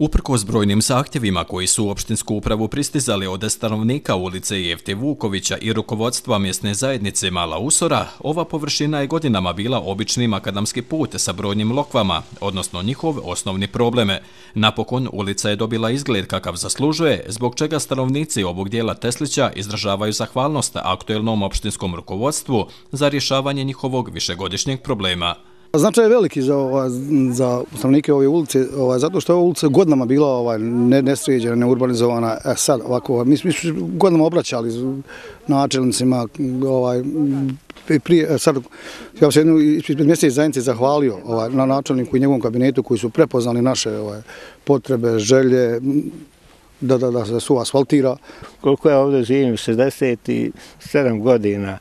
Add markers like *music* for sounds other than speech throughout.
Uprko brojnim zahtjevima koji su u opštinsku upravu pristizali od stanovnika ulice Jevte Vukovića i rukovodstva mjesne zajednice Mala Usora, ova površina je godinama bila obični makadamski put sa brojnim lokvama, odnosno njihov osnovni probleme. Napokon, ulica je dobila izgled kakav zaslužuje, zbog čega stanovnici ovog dijela Teslića izražavaju zahvalnost aktuelnom opštinskom rukovodstvu za rješavanje njihovog višegodišnjeg problema. Značaj je veliki za, ova, za stanovnike ove ulice, ova, zato što je ova ulica godinama bila ova, ne, nesređena, neurbanizowana. E, sad, ovako, mi smo godinama obraćali načelnicima, ovaj, sad, ja se jednu ispred mjeseca zajednice zahvalio ovaj, na načelniku i njegovom kabinetu koji su prepoznali naše ovaj, potrebe, želje, da, da, da se su asfaltira. Koliko ja ovdje živim, 67 godina,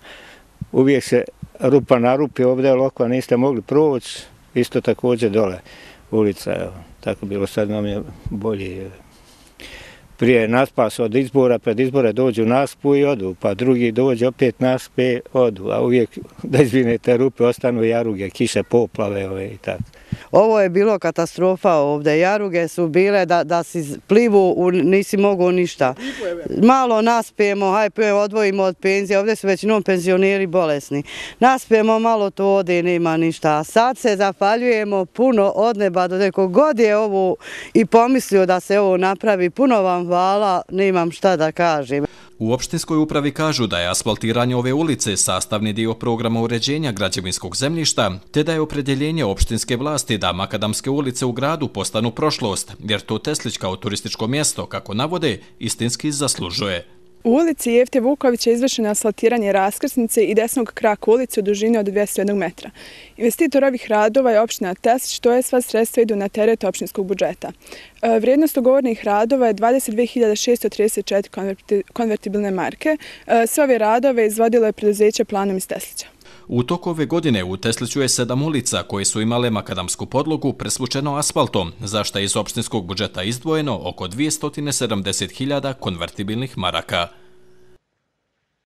uvijek se rupa na rupi, ovdje lokva niste mogli proći, isto također dole ulica, tako bilo, sad nam je bolje prije naspas od izbora, pred izbore dođu naspu i odu, pa drugi dođe opet naspe, odu, a uvijek *laughs* da izvinete rupe, ostanu jaruge, kiše, poplave ove i tako. Ovo je bilo katastrofa ovdje, jaruge su bile da si plivu, nisi mogo ništa. Malo naspijemo, hajde odvojimo od penzije, ovdje su već većinom penzioneri bolesni. Naspijemo malo to ovdje, nema ništa. Sad se zafaljujemo puno od neba, do nekog god je ovo i pomislio da se ovo napravi, puno vam hvala, nemam šta da kažem. U opštinskoj upravi kažu da je asfaltiranje ove ulice sastavni dio programa uređenja građevinskog zemljišta, te da je opredjeljenje opštinske vlasti da makadamske ulice u gradu postanu prošlost, jer to Teslić kao turističko mjesto, kako navode, istinski zaslužuje. U ulici Jevte Vukovića izvršeno asfaltiranje raskrsnice i desnog kraka ulici u dužini od 201 metra. Investitor ovih radova je opština Test, to je sva sredstva idu na teret opštinskog budžeta. E, vrijednost ugovornih radova je 22.634 konvertibilne marke. E, sve ove radove izvodilo je preduzeće planom iz Teslića. U toku ove godine u Tesliću je sedam ulica koje su imale makadamsku podlogu presvučeno asfaltom, zašto je iz opštinskog budžeta izdvojeno oko 270.000 konvertibilnih maraka.